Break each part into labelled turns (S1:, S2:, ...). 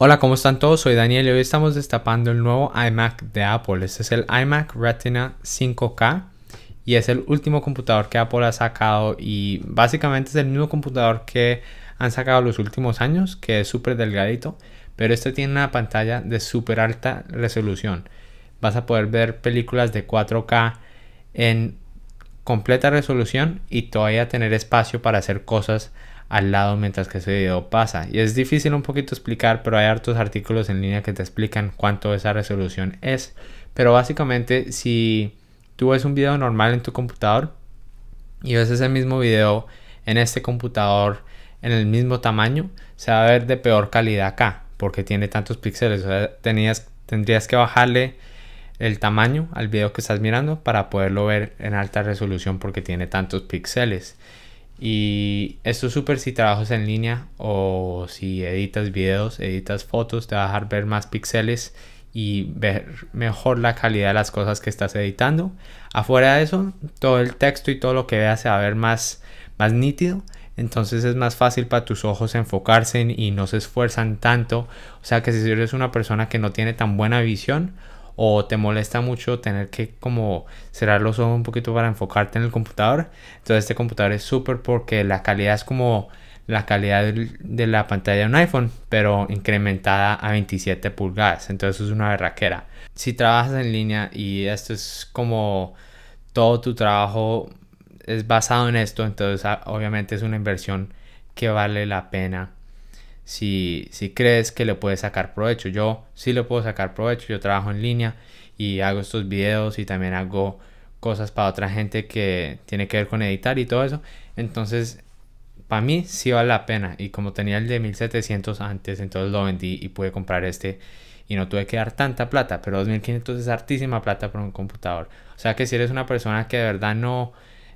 S1: Hola, ¿cómo están todos? Soy Daniel y hoy estamos destapando el nuevo iMac de Apple. Este es el iMac Retina 5K y es el último computador que Apple ha sacado y básicamente es el mismo computador que han sacado los últimos años, que es súper delgadito, pero este tiene una pantalla de súper alta resolución. Vas a poder ver películas de 4K en completa resolución y todavía tener espacio para hacer cosas al lado mientras que ese video pasa. Y es difícil un poquito explicar, pero hay hartos artículos en línea que te explican cuánto esa resolución es. Pero básicamente, si tú ves un video normal en tu computador y ves ese mismo video en este computador en el mismo tamaño, se va a ver de peor calidad acá, porque tiene tantos píxeles. tenías, tendrías que bajarle el tamaño al video que estás mirando para poderlo ver en alta resolución porque tiene tantos píxeles. Y esto es súper si trabajas en línea o si editas videos, editas fotos, te va a dejar ver más píxeles y ver mejor la calidad de las cosas que estás editando. Afuera de eso, todo el texto y todo lo que veas se va a ver más, más nítido. Entonces es más fácil para tus ojos enfocarse y no se esfuerzan tanto. O sea que si eres una persona que no tiene tan buena visión, o te molesta mucho tener que como cerrar los ojos un poquito para enfocarte en el computador. Entonces este computador es súper porque la calidad es como la calidad de la pantalla de un iPhone, pero incrementada a 27 pulgadas. Entonces es una berraquera. Si trabajas en línea y esto es como todo tu trabajo es basado en esto, entonces ah, obviamente es una inversión que vale la pena si, si crees que le puedes sacar provecho. Yo sí le puedo sacar provecho, yo trabajo en línea y hago estos videos y también hago cosas para otra gente que tiene que ver con editar y todo eso. Entonces, para mí sí vale la pena. Y como tenía el de 1700 antes, entonces lo vendí y pude comprar este. Y no tuve que dar tanta plata, pero 2500 es hartísima plata por un computador. O sea que si eres una persona que de verdad no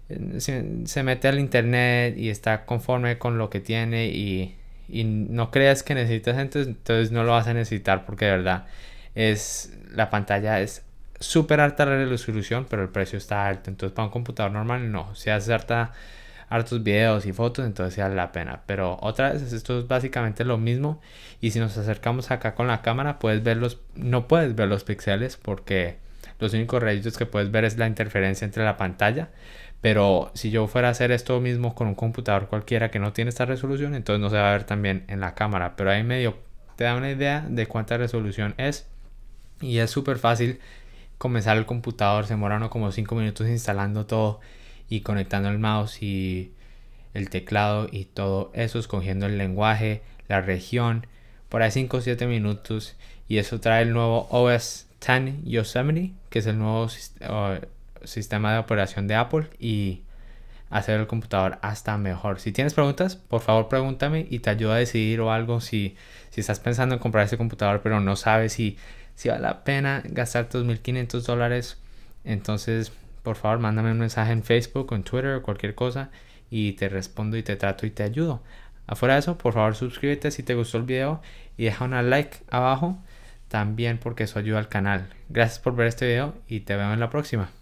S1: eh, se mete al internet y está conforme con lo que tiene y y no creas que necesitas entonces, entonces no lo vas a necesitar porque de verdad es la pantalla es súper alta la resolución, pero el precio está alto. Entonces, para un computador normal, no. Si haces harta, hartos videos y fotos, entonces vale la pena. Pero otra vez, esto es básicamente lo mismo. Y si nos acercamos acá con la cámara, puedes ver los, no puedes ver los píxeles porque los únicos rayos que puedes ver es la interferencia entre la pantalla. Pero si yo fuera a hacer esto mismo con un computador cualquiera que no tiene esta resolución, entonces no se va a ver también en la cámara. Pero ahí medio te da una idea de cuánta resolución es. Y es súper fácil comenzar el computador. Se demoraron como 5 minutos instalando todo y conectando el mouse y el teclado y todo eso, escogiendo el lenguaje, la región, por ahí 5 o 7 minutos. Y eso trae el nuevo OS 10 Yosemite, que es el nuevo sistema sistema de operación de Apple y hacer el computador hasta mejor. Si tienes preguntas, por favor pregúntame y te ayudo a decidir o algo si, si estás pensando en comprar ese computador pero no sabes si, si vale la pena gastar 2.500 dólares. Entonces, por favor, mándame un mensaje en Facebook o en Twitter o cualquier cosa y te respondo y te trato y te ayudo. Afuera de eso, por favor suscríbete si te gustó el video y deja un like abajo también porque eso ayuda al canal. Gracias por ver este video y te veo en la próxima.